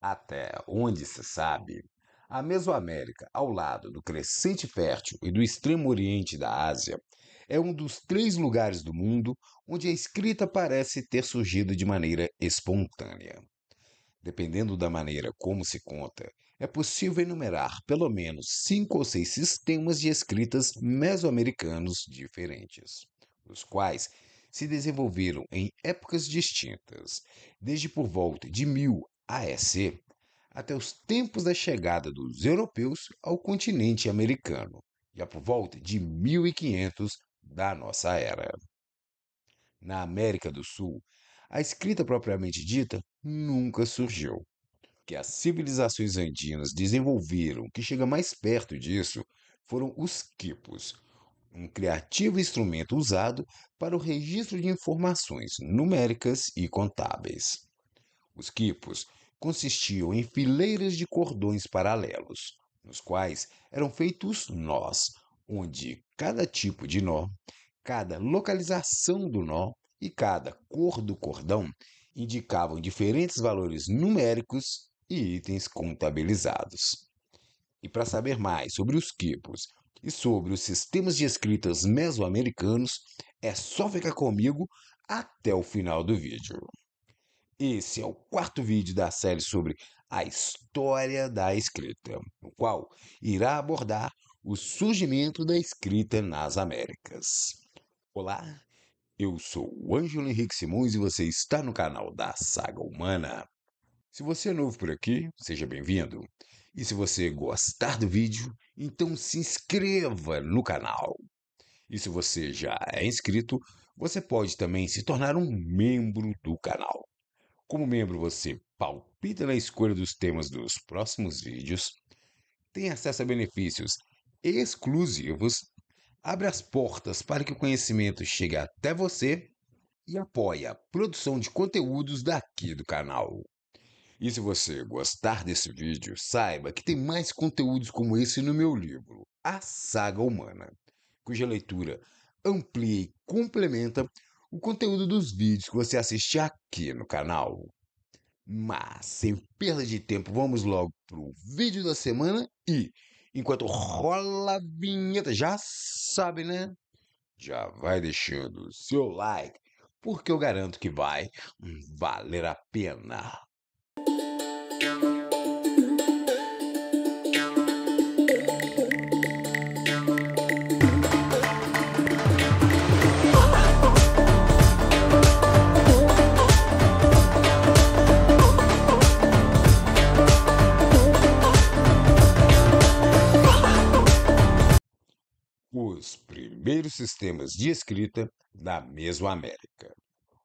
Até onde se sabe, a Mesoamérica, ao lado do crescente fértil e do extremo oriente da Ásia, é um dos três lugares do mundo onde a escrita parece ter surgido de maneira espontânea. Dependendo da maneira como se conta, é possível enumerar pelo menos cinco ou seis sistemas de escritas mesoamericanos diferentes, os quais se desenvolveram em épocas distintas, desde por volta de 1000 AEC até os tempos da chegada dos europeus ao continente americano, já por volta de 1500 da nossa era. Na América do Sul, a escrita propriamente dita nunca surgiu. O que as civilizações andinas desenvolveram que chega mais perto disso foram os quipos, um criativo instrumento usado para o registro de informações numéricas e contábeis. Os quipos consistiam em fileiras de cordões paralelos, nos quais eram feitos nós, onde cada tipo de nó, cada localização do nó e cada cor do cordão indicavam diferentes valores numéricos e itens contabilizados. E para saber mais sobre os quipos e sobre os sistemas de escritas mesoamericanos, é só ficar comigo até o final do vídeo. Esse é o quarto vídeo da série sobre a história da escrita, no qual irá abordar o surgimento da escrita nas Américas. Olá, eu sou o Ângelo Henrique Simões e você está no canal da Saga Humana. Se você é novo por aqui, seja bem-vindo. E se você gostar do vídeo, então se inscreva no canal. E se você já é inscrito, você pode também se tornar um membro do canal. Como membro, você palpita na escolha dos temas dos próximos vídeos, tem acesso a benefícios exclusivos, abre as portas para que o conhecimento chegue até você e apoia a produção de conteúdos daqui do canal. E se você gostar desse vídeo, saiba que tem mais conteúdos como esse no meu livro, A Saga Humana, cuja leitura amplia e complementa o conteúdo dos vídeos que você assiste aqui no canal. Mas, sem perda de tempo, vamos logo pro vídeo da semana e, enquanto rola a vinheta, já sabe, né? Já vai deixando o seu like, porque eu garanto que vai valer a pena. primeiros sistemas de escrita da Mesoamérica.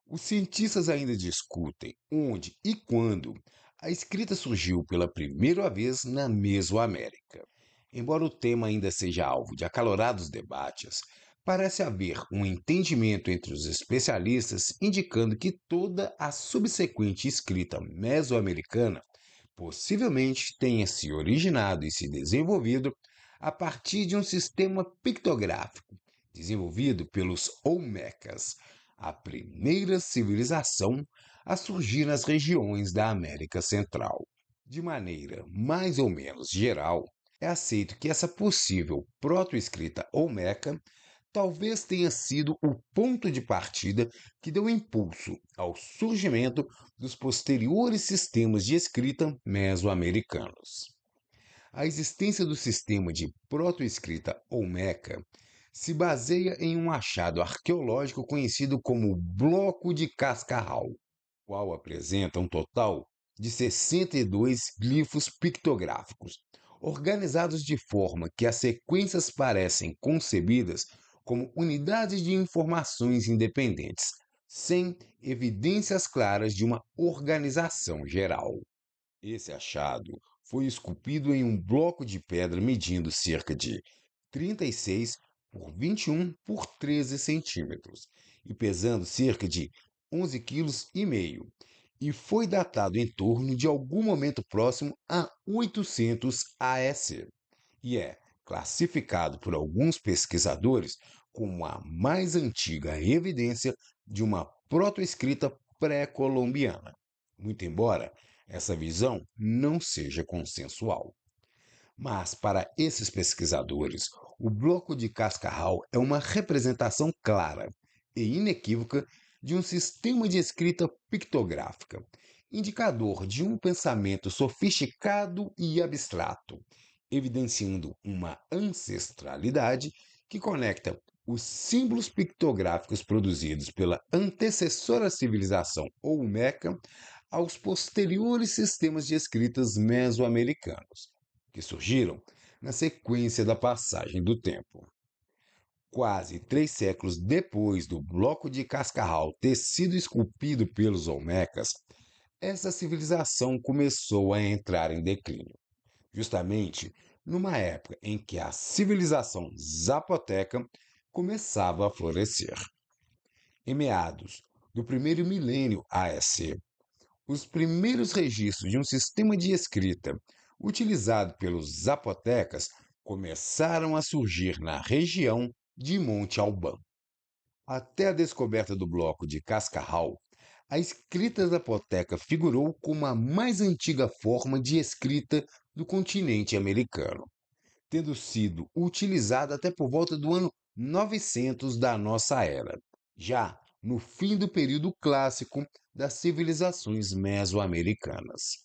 Os cientistas ainda discutem onde e quando a escrita surgiu pela primeira vez na Mesoamérica. Embora o tema ainda seja alvo de acalorados debates, parece haver um entendimento entre os especialistas indicando que toda a subsequente escrita mesoamericana possivelmente tenha se originado e se desenvolvido a partir de um sistema pictográfico desenvolvido pelos Olmecas, a primeira civilização a surgir nas regiões da América Central. De maneira mais ou menos geral, é aceito que essa possível protoescrita Olmeca talvez tenha sido o ponto de partida que deu impulso ao surgimento dos posteriores sistemas de escrita mesoamericanos. A existência do sistema de protoescrita Olmeca se baseia em um achado arqueológico conhecido como Bloco de Cascarral, qual apresenta um total de 62 glifos pictográficos, organizados de forma que as sequências parecem concebidas como unidades de informações independentes, sem evidências claras de uma organização geral. Esse achado foi esculpido em um bloco de pedra medindo cerca de 36 por 21 por 13 centímetros e pesando cerca de 11 quilos e meio e foi datado em torno de algum momento próximo a 800 AS e é classificado por alguns pesquisadores como a mais antiga evidência de uma protoescrita pré-colombiana, muito embora essa visão não seja consensual. Mas, para esses pesquisadores, o bloco de Cascarral é uma representação clara e inequívoca de um sistema de escrita pictográfica, indicador de um pensamento sofisticado e abstrato, evidenciando uma ancestralidade que conecta os símbolos pictográficos produzidos pela antecessora civilização Olmeca aos posteriores sistemas de escritas mesoamericanos, que surgiram na sequência da passagem do tempo. Quase três séculos depois do bloco de Cascarral ter sido esculpido pelos Olmecas, essa civilização começou a entrar em declínio, justamente numa época em que a civilização zapoteca começava a florescer. Em meados do primeiro milênio AEC, os primeiros registros de um sistema de escrita utilizado pelos zapotecas, começaram a surgir na região de Monte Albán. Até a descoberta do bloco de Cascarral, a escrita zapoteca figurou como a mais antiga forma de escrita do continente americano, tendo sido utilizada até por volta do ano 900 da nossa era, já no fim do período clássico das civilizações mesoamericanas.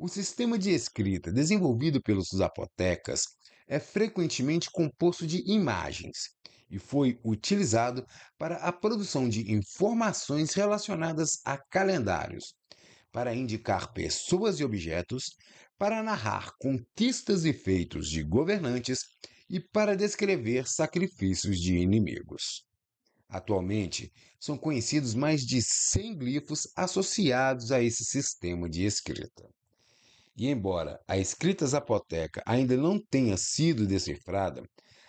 O sistema de escrita desenvolvido pelos zapotecas é frequentemente composto de imagens e foi utilizado para a produção de informações relacionadas a calendários, para indicar pessoas e objetos, para narrar conquistas e feitos de governantes e para descrever sacrifícios de inimigos. Atualmente, são conhecidos mais de 100 glifos associados a esse sistema de escrita. E embora a escrita zapoteca ainda não tenha sido decifrada,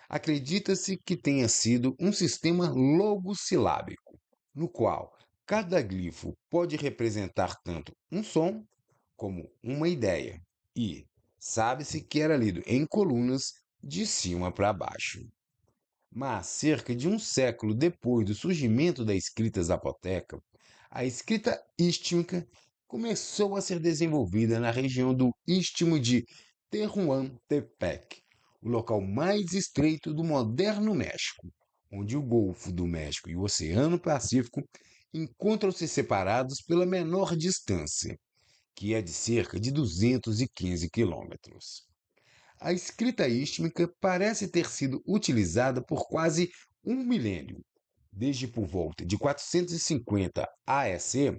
acredita-se que tenha sido um sistema logosilábico, no qual cada glifo pode representar tanto um som como uma ideia, e sabe-se que era lido em colunas de cima para baixo. Mas cerca de um século depois do surgimento da escrita zapoteca, a escrita istmica começou a ser desenvolvida na região do istmo de Tehuantepec, o local mais estreito do moderno México, onde o Golfo do México e o Oceano Pacífico encontram-se separados pela menor distância, que é de cerca de 215 quilômetros. A escrita istmica parece ter sido utilizada por quase um milênio, desde por volta de 450 AEC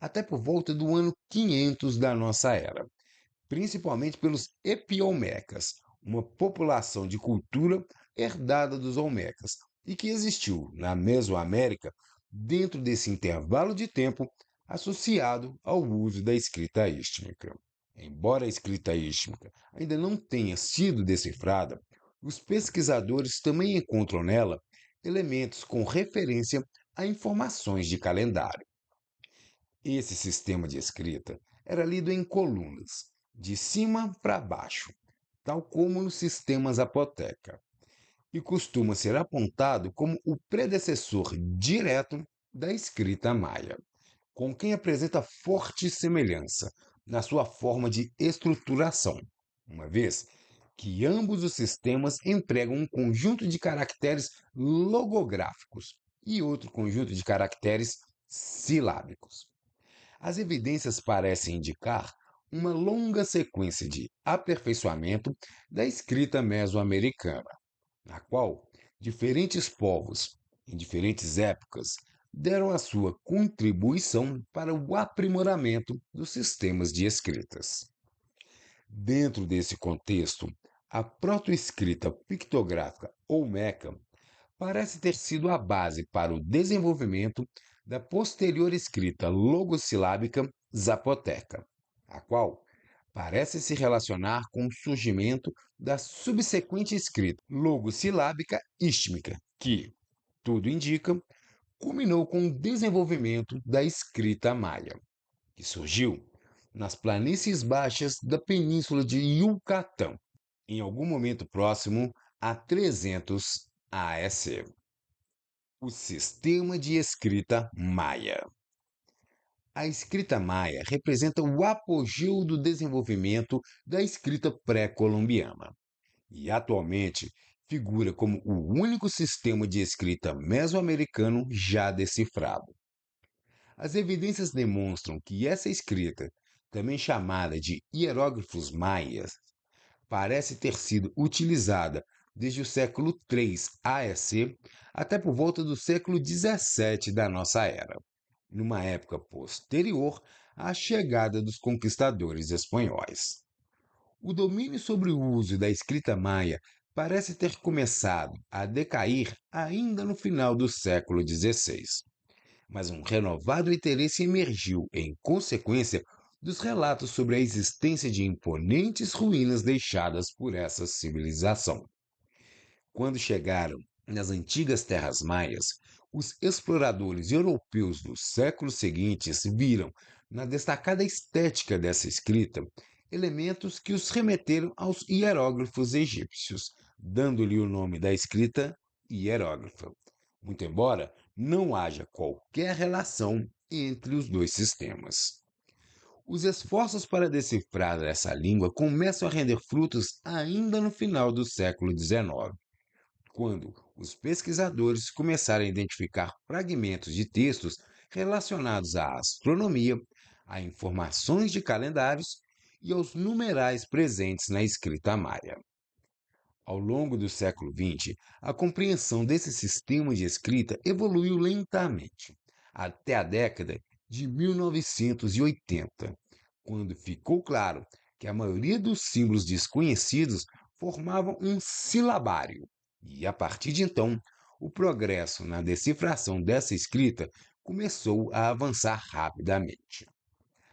até por volta do ano 500 da nossa era, principalmente pelos Epiomecas, uma população de cultura herdada dos olmecas e que existiu na Mesoamérica dentro desse intervalo de tempo associado ao uso da escrita ístmica. Embora a escrita ístmica ainda não tenha sido decifrada, os pesquisadores também encontram nela elementos com referência a informações de calendário. Esse sistema de escrita era lido em colunas, de cima para baixo, tal como nos sistemas apoteca, e costuma ser apontado como o predecessor direto da escrita maia, com quem apresenta forte semelhança na sua forma de estruturação, uma vez que ambos os sistemas empregam um conjunto de caracteres logográficos e outro conjunto de caracteres silábicos as evidências parecem indicar uma longa sequência de aperfeiçoamento da escrita mesoamericana, na qual diferentes povos, em diferentes épocas, deram a sua contribuição para o aprimoramento dos sistemas de escritas. Dentro desse contexto, a protoescrita pictográfica ou meca parece ter sido a base para o desenvolvimento da posterior escrita logossilábica zapoteca, a qual parece se relacionar com o surgimento da subsequente escrita logossilábica istmica, que, tudo indica, culminou com o desenvolvimento da escrita malha, que surgiu nas planícies baixas da península de Yucatán, em algum momento próximo a 300 AS ah, é O sistema de escrita maia. A escrita maia representa o apogeu do desenvolvimento da escrita pré-colombiana e atualmente figura como o único sistema de escrita mesoamericano já decifrado. As evidências demonstram que essa escrita, também chamada de hieróglifos maias, parece ter sido utilizada desde o século III AEC até por volta do século XVII da nossa era, numa época posterior à chegada dos conquistadores espanhóis. O domínio sobre o uso da escrita maia parece ter começado a decair ainda no final do século XVI. Mas um renovado interesse emergiu em consequência dos relatos sobre a existência de imponentes ruínas deixadas por essa civilização. Quando chegaram nas antigas terras maias, os exploradores europeus dos séculos seguintes viram na destacada estética dessa escrita elementos que os remeteram aos hieróglifos egípcios, dando-lhe o nome da escrita hieróglifa. Muito embora não haja qualquer relação entre os dois sistemas. Os esforços para decifrar essa língua começam a render frutos ainda no final do século XIX quando os pesquisadores começaram a identificar fragmentos de textos relacionados à astronomia, a informações de calendários e aos numerais presentes na escrita maia. Ao longo do século XX, a compreensão desse sistema de escrita evoluiu lentamente, até a década de 1980, quando ficou claro que a maioria dos símbolos desconhecidos formavam um silabário, e a partir de então, o progresso na decifração dessa escrita começou a avançar rapidamente.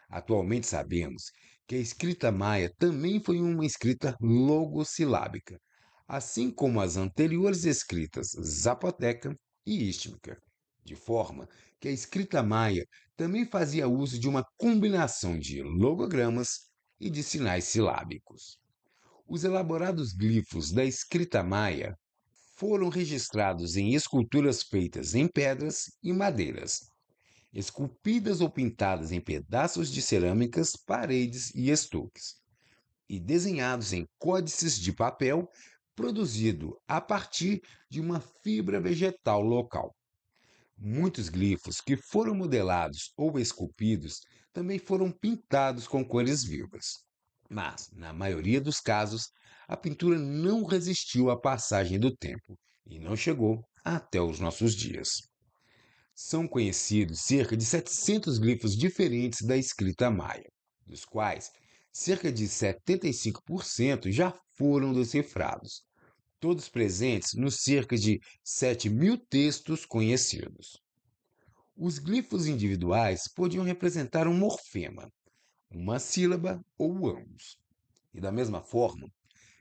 Atualmente sabemos que a escrita maia também foi uma escrita logossilábica, assim como as anteriores escritas zapoteca e istmica, de forma que a escrita maia também fazia uso de uma combinação de logogramas e de sinais silábicos. Os elaborados glifos da escrita maia foram registrados em esculturas feitas em pedras e madeiras, esculpidas ou pintadas em pedaços de cerâmicas, paredes e estuques, e desenhados em códices de papel produzido a partir de uma fibra vegetal local. Muitos glifos que foram modelados ou esculpidos também foram pintados com cores vivas mas, na maioria dos casos, a pintura não resistiu à passagem do tempo e não chegou até os nossos dias. São conhecidos cerca de 700 glifos diferentes da escrita maia, dos quais cerca de 75% já foram decifrados, todos presentes nos cerca de 7 mil textos conhecidos. Os glifos individuais podiam representar um morfema, uma sílaba ou ambos. E da mesma forma,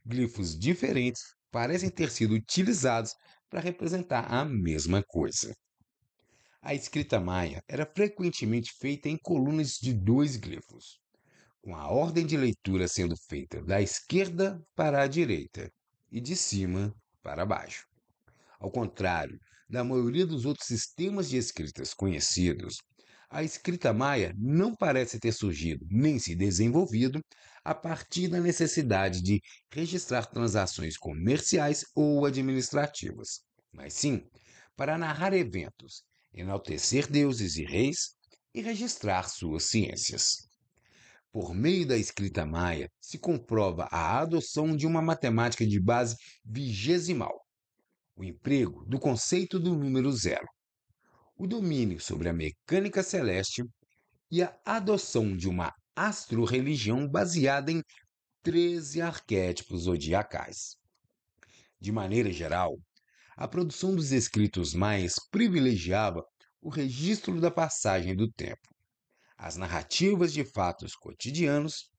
glifos diferentes parecem ter sido utilizados para representar a mesma coisa. A escrita maia era frequentemente feita em colunas de dois glifos, com a ordem de leitura sendo feita da esquerda para a direita e de cima para baixo. Ao contrário da maioria dos outros sistemas de escritas conhecidos, a escrita maia não parece ter surgido nem se desenvolvido a partir da necessidade de registrar transações comerciais ou administrativas, mas sim para narrar eventos, enaltecer deuses e reis e registrar suas ciências. Por meio da escrita maia, se comprova a adoção de uma matemática de base vigesimal, o emprego do conceito do número zero, o domínio sobre a mecânica celeste e a adoção de uma astro-religião baseada em 13 arquétipos zodiacais. De maneira geral, a produção dos escritos mais privilegiava o registro da passagem do tempo, as narrativas de fatos cotidianos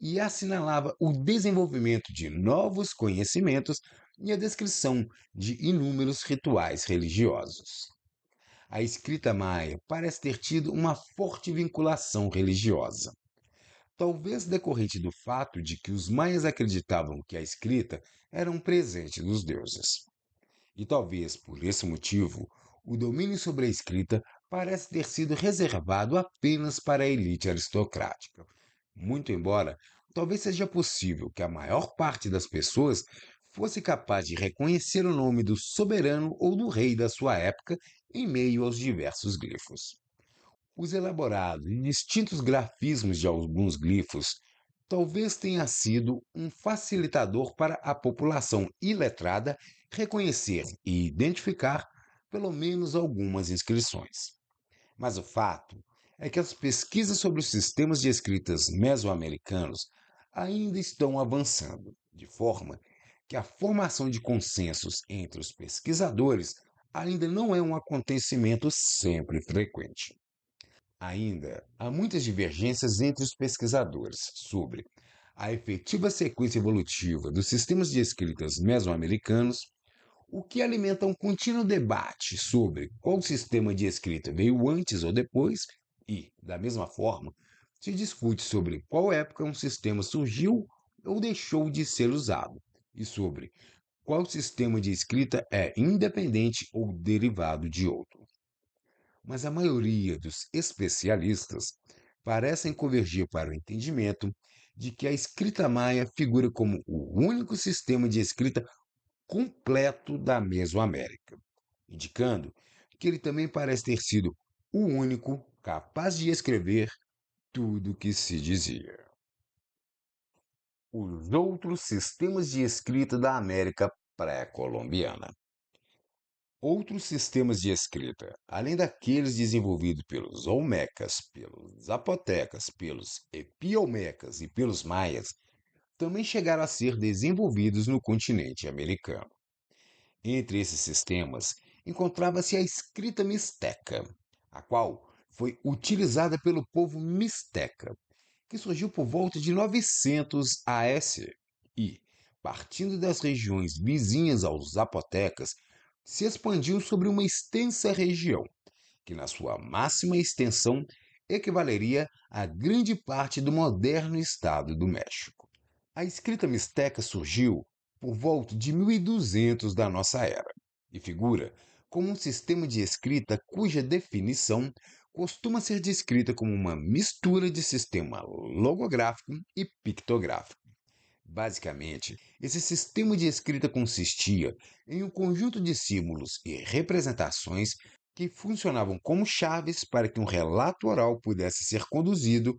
e assinalava o desenvolvimento de novos conhecimentos e a descrição de inúmeros rituais religiosos a escrita maia parece ter tido uma forte vinculação religiosa. Talvez decorrente do fato de que os maias acreditavam que a escrita era um presente dos deuses. E talvez por esse motivo, o domínio sobre a escrita parece ter sido reservado apenas para a elite aristocrática. Muito embora talvez seja possível que a maior parte das pessoas fosse capaz de reconhecer o nome do soberano ou do rei da sua época em meio aos diversos glifos. Os elaborados e distintos grafismos de alguns glifos talvez tenha sido um facilitador para a população iletrada reconhecer e identificar pelo menos algumas inscrições. Mas o fato é que as pesquisas sobre os sistemas de escritas mesoamericanos ainda estão avançando, de forma que a formação de consensos entre os pesquisadores ainda não é um acontecimento sempre frequente. Ainda há muitas divergências entre os pesquisadores sobre a efetiva sequência evolutiva dos sistemas de escritas mesoamericanos, o que alimenta um contínuo debate sobre qual sistema de escrita veio antes ou depois, e, da mesma forma, se discute sobre qual época um sistema surgiu ou deixou de ser usado e sobre qual sistema de escrita é independente ou derivado de outro. Mas a maioria dos especialistas parecem convergir para o entendimento de que a escrita maia figura como o único sistema de escrita completo da Mesoamérica, indicando que ele também parece ter sido o único capaz de escrever tudo o que se dizia os outros sistemas de escrita da América pré-colombiana. Outros sistemas de escrita, além daqueles desenvolvidos pelos Olmecas, pelos Zapotecas, pelos Epiolmecas e pelos Maias, também chegaram a ser desenvolvidos no continente americano. Entre esses sistemas encontrava-se a escrita Misteca, a qual foi utilizada pelo povo Misteca que surgiu por volta de 900 AS e, partindo das regiões vizinhas aos zapotecas, se expandiu sobre uma extensa região, que na sua máxima extensão equivaleria a grande parte do moderno estado do México. A escrita mixteca surgiu por volta de 1200 da nossa era e figura como um sistema de escrita cuja definição costuma ser descrita como uma mistura de sistema logográfico e pictográfico. Basicamente, esse sistema de escrita consistia em um conjunto de símbolos e representações que funcionavam como chaves para que um relato oral pudesse ser conduzido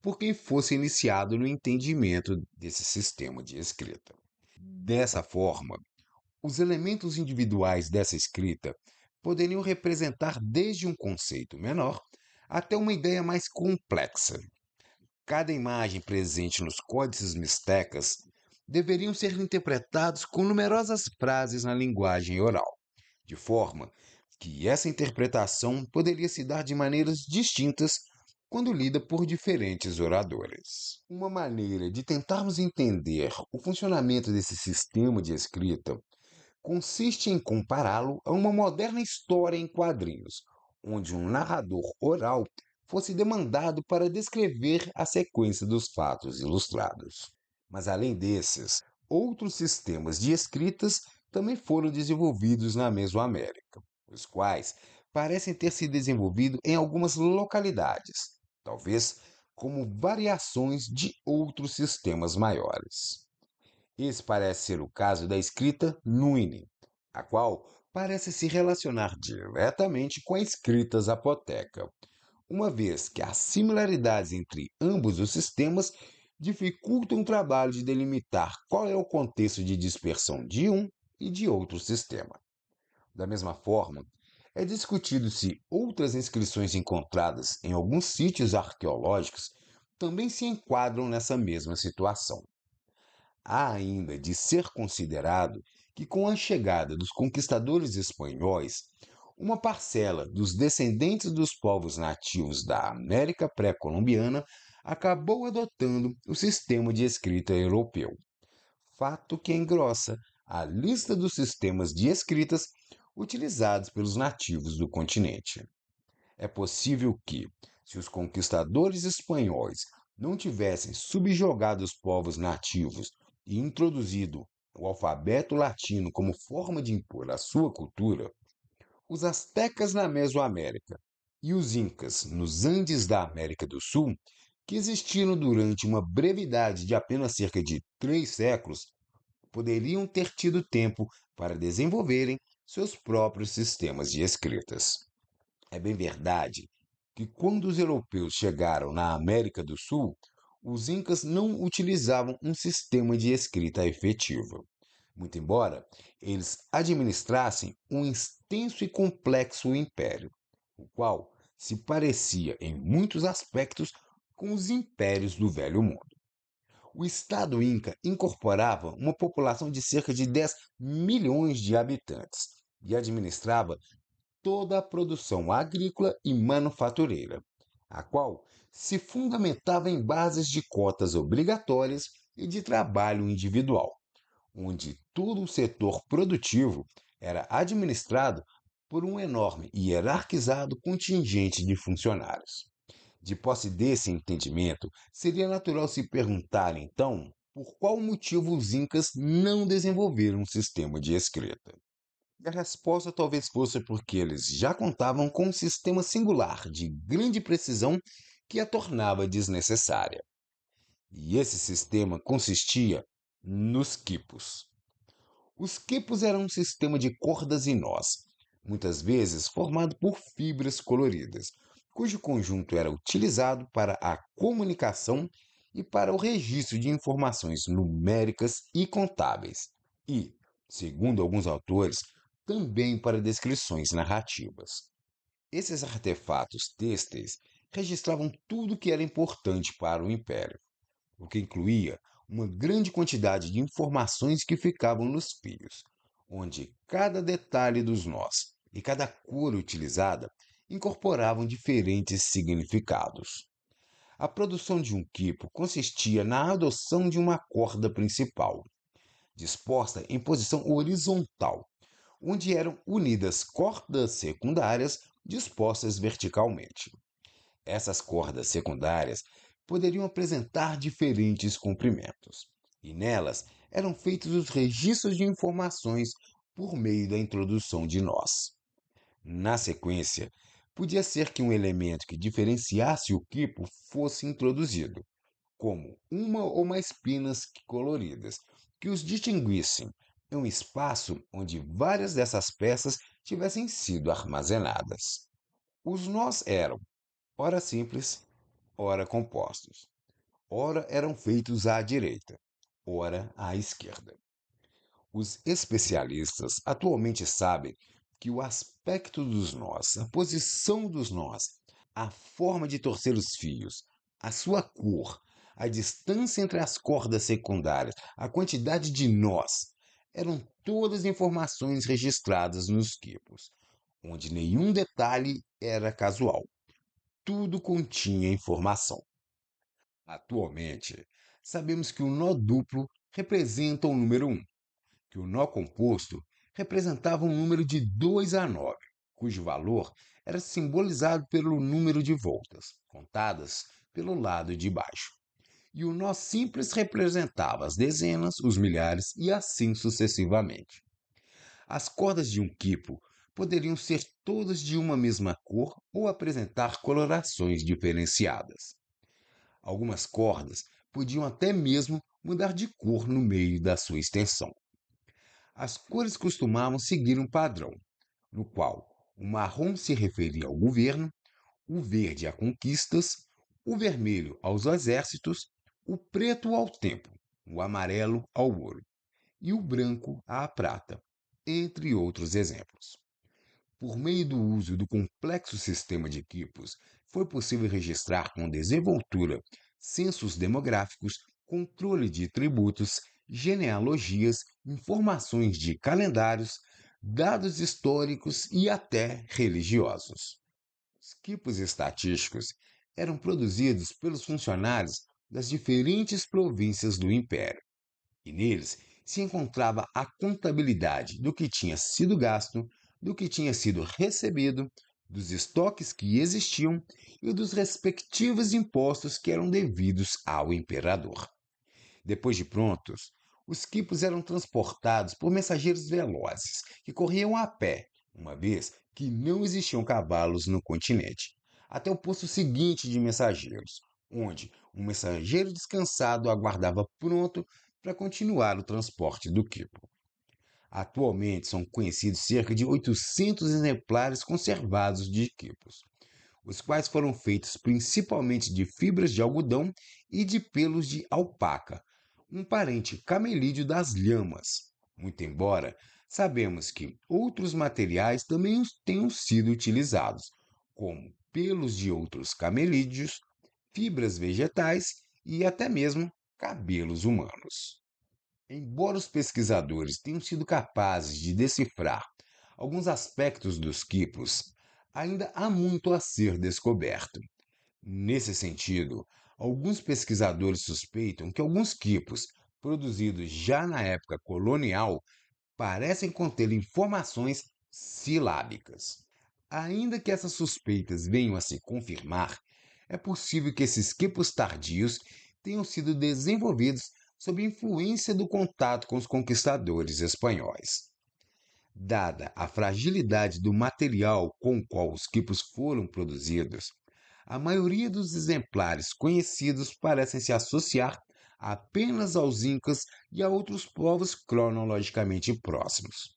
por quem fosse iniciado no entendimento desse sistema de escrita. Dessa forma, os elementos individuais dessa escrita poderiam representar desde um conceito menor até uma ideia mais complexa. Cada imagem presente nos códices mistecas deveriam ser interpretados com numerosas frases na linguagem oral, de forma que essa interpretação poderia se dar de maneiras distintas quando lida por diferentes oradores. Uma maneira de tentarmos entender o funcionamento desse sistema de escrita consiste em compará-lo a uma moderna história em quadrinhos, onde um narrador oral fosse demandado para descrever a sequência dos fatos ilustrados. Mas além desses, outros sistemas de escritas também foram desenvolvidos na Mesoamérica, os quais parecem ter se desenvolvido em algumas localidades, talvez como variações de outros sistemas maiores. Esse parece ser o caso da escrita Nuine, a qual parece se relacionar diretamente com a escrita zapoteca, uma vez que as similaridades entre ambos os sistemas dificultam o trabalho de delimitar qual é o contexto de dispersão de um e de outro sistema. Da mesma forma, é discutido se outras inscrições encontradas em alguns sítios arqueológicos também se enquadram nessa mesma situação. Há ainda de ser considerado que, com a chegada dos conquistadores espanhóis, uma parcela dos descendentes dos povos nativos da América pré-colombiana acabou adotando o sistema de escrita europeu. Fato que engrossa a lista dos sistemas de escritas utilizados pelos nativos do continente. É possível que, se os conquistadores espanhóis não tivessem subjugado os povos nativos e introduzido o alfabeto latino como forma de impor a sua cultura, os astecas na Mesoamérica e os incas nos Andes da América do Sul, que existiram durante uma brevidade de apenas cerca de três séculos, poderiam ter tido tempo para desenvolverem seus próprios sistemas de escritas. É bem verdade que quando os europeus chegaram na América do Sul, os incas não utilizavam um sistema de escrita efetivo. Muito embora eles administrassem um extenso e complexo império, o qual se parecia em muitos aspectos com os impérios do Velho Mundo. O Estado Inca incorporava uma população de cerca de 10 milhões de habitantes e administrava toda a produção agrícola e manufatureira, a qual se fundamentava em bases de cotas obrigatórias e de trabalho individual, onde todo o setor produtivo era administrado por um enorme e hierarquizado contingente de funcionários. De posse desse entendimento, seria natural se perguntar, então, por qual motivo os Incas não desenvolveram um sistema de escrita. E a resposta talvez fosse porque eles já contavam com um sistema singular de grande precisão que a tornava desnecessária. E esse sistema consistia nos quipos. Os quipos eram um sistema de cordas e nós, muitas vezes formado por fibras coloridas, cujo conjunto era utilizado para a comunicação e para o registro de informações numéricas e contábeis. E, segundo alguns autores, também para descrições narrativas. Esses artefatos têxteis registravam tudo que era importante para o Império, o que incluía uma grande quantidade de informações que ficavam nos fios, onde cada detalhe dos nós e cada cor utilizada incorporavam diferentes significados. A produção de um quipo consistia na adoção de uma corda principal, disposta em posição horizontal, onde eram unidas cordas secundárias dispostas verticalmente. Essas cordas secundárias poderiam apresentar diferentes comprimentos, e nelas eram feitos os registros de informações por meio da introdução de nós. Na sequência, podia ser que um elemento que diferenciasse o quipo fosse introduzido, como uma ou mais pinas coloridas que os distinguissem, em é um espaço onde várias dessas peças tivessem sido armazenadas. Os nós eram, ora simples, ora compostos. Ora eram feitos à direita, ora à esquerda. Os especialistas atualmente sabem que o aspecto dos nós, a posição dos nós, a forma de torcer os fios, a sua cor, a distância entre as cordas secundárias, a quantidade de nós eram todas informações registradas nos quipos, onde nenhum detalhe era casual. Tudo continha informação. Atualmente, sabemos que o nó duplo representa o número 1, que o nó composto representava um número de 2 a 9, cujo valor era simbolizado pelo número de voltas, contadas pelo lado de baixo e o nó simples representava as dezenas, os milhares e assim sucessivamente. As cordas de um quipo poderiam ser todas de uma mesma cor ou apresentar colorações diferenciadas. Algumas cordas podiam até mesmo mudar de cor no meio da sua extensão. As cores costumavam seguir um padrão, no qual o marrom se referia ao governo, o verde a conquistas, o vermelho aos exércitos o preto ao tempo, o amarelo ao ouro e o branco à prata, entre outros exemplos. Por meio do uso do complexo sistema de equipos, foi possível registrar com desenvoltura censos demográficos, controle de tributos, genealogias, informações de calendários, dados históricos e até religiosos. Os equipos estatísticos eram produzidos pelos funcionários das diferentes províncias do império, e neles se encontrava a contabilidade do que tinha sido gasto, do que tinha sido recebido, dos estoques que existiam e dos respectivos impostos que eram devidos ao imperador. Depois de prontos, os quipos eram transportados por mensageiros velozes que corriam a pé, uma vez que não existiam cavalos no continente, até o posto seguinte de mensageiros, onde um mensageiro descansado aguardava pronto para continuar o transporte do quipo. Atualmente são conhecidos cerca de 800 exemplares conservados de quipos, os quais foram feitos principalmente de fibras de algodão e de pelos de alpaca, um parente camelídeo das lhamas. Muito embora sabemos que outros materiais também tenham sido utilizados, como pelos de outros camelídeos, fibras vegetais e até mesmo cabelos humanos. Embora os pesquisadores tenham sido capazes de decifrar alguns aspectos dos quipos, ainda há muito a ser descoberto. Nesse sentido, alguns pesquisadores suspeitam que alguns quipos produzidos já na época colonial parecem conter informações silábicas. Ainda que essas suspeitas venham a se confirmar, é possível que esses quipos tardios tenham sido desenvolvidos sob influência do contato com os conquistadores espanhóis. Dada a fragilidade do material com o qual os quipos foram produzidos, a maioria dos exemplares conhecidos parecem se associar apenas aos incas e a outros povos cronologicamente próximos.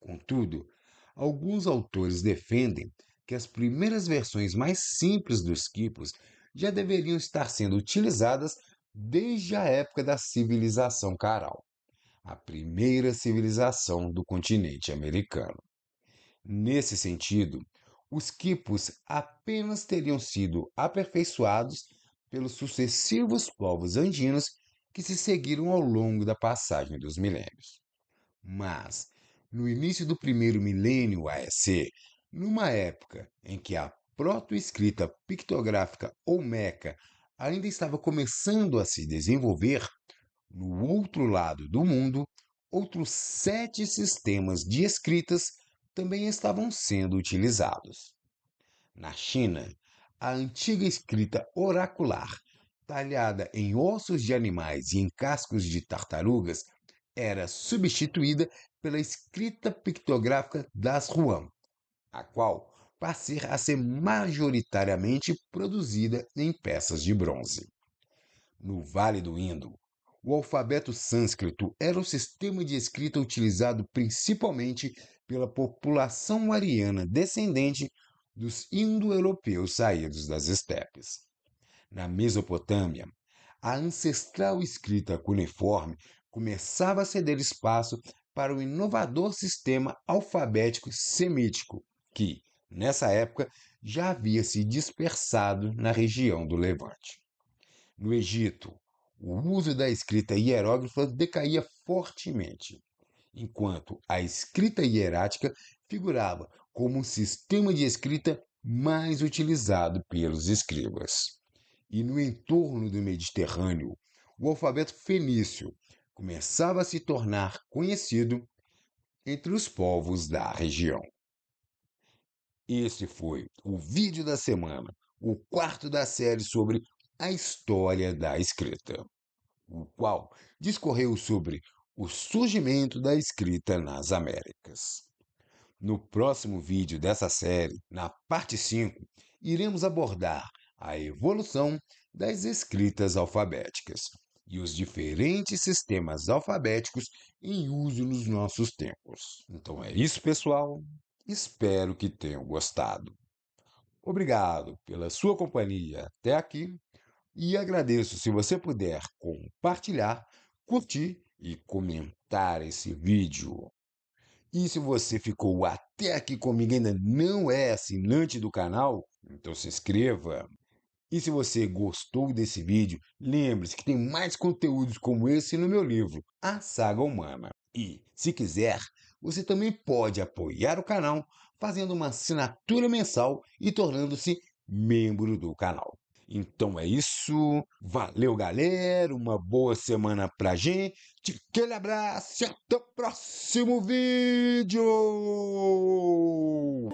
Contudo, alguns autores defendem que as primeiras versões mais simples dos quipos já deveriam estar sendo utilizadas desde a época da civilização Caral, a primeira civilização do continente americano. Nesse sentido, os quipos apenas teriam sido aperfeiçoados pelos sucessivos povos andinos que se seguiram ao longo da passagem dos milênios. Mas, no início do primeiro milênio AEC, numa época em que a protoescrita pictográfica ou meca ainda estava começando a se desenvolver, no outro lado do mundo, outros sete sistemas de escritas também estavam sendo utilizados. Na China, a antiga escrita oracular, talhada em ossos de animais e em cascos de tartarugas, era substituída pela escrita pictográfica das Huang, a qual passar a ser majoritariamente produzida em peças de bronze. No Vale do Indo, o alfabeto sânscrito era o sistema de escrita utilizado principalmente pela população ariana descendente dos indo-europeus saídos das estepes. Na Mesopotâmia, a ancestral escrita cuneiforme começava a ceder espaço para o inovador sistema alfabético semítico, que, nessa época, já havia se dispersado na região do Levante. No Egito, o uso da escrita hieróglifa decaía fortemente, enquanto a escrita hierática figurava como o sistema de escrita mais utilizado pelos escribas. E no entorno do Mediterrâneo, o alfabeto fenício começava a se tornar conhecido entre os povos da região. Esse foi o vídeo da semana, o quarto da série sobre a história da escrita, o qual discorreu sobre o surgimento da escrita nas Américas. No próximo vídeo dessa série, na parte 5, iremos abordar a evolução das escritas alfabéticas e os diferentes sistemas alfabéticos em uso nos nossos tempos. Então é isso, pessoal. Espero que tenham gostado. Obrigado pela sua companhia até aqui e agradeço se você puder compartilhar, curtir e comentar esse vídeo. E se você ficou até aqui comigo e ainda não é assinante do canal, então se inscreva. E se você gostou desse vídeo, lembre-se que tem mais conteúdos como esse no meu livro, A Saga Humana. E, se quiser, você também pode apoiar o canal fazendo uma assinatura mensal e tornando-se membro do canal. Então é isso. Valeu, galera. Uma boa semana pra gente. Aquele abraço e até o próximo vídeo.